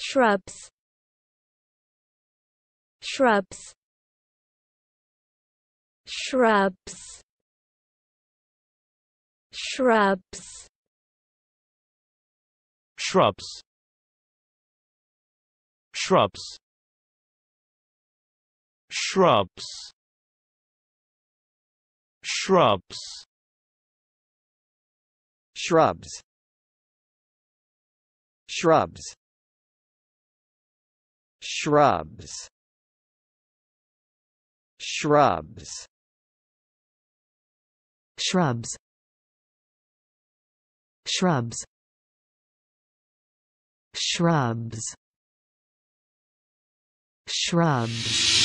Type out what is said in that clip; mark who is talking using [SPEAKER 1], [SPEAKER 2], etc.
[SPEAKER 1] shrubs shrubs shrubs shrubs shrubs shrubs shrubs shrubs shrubs shrubs shrubs shrubs shrubs shrubs
[SPEAKER 2] shrubs shrubs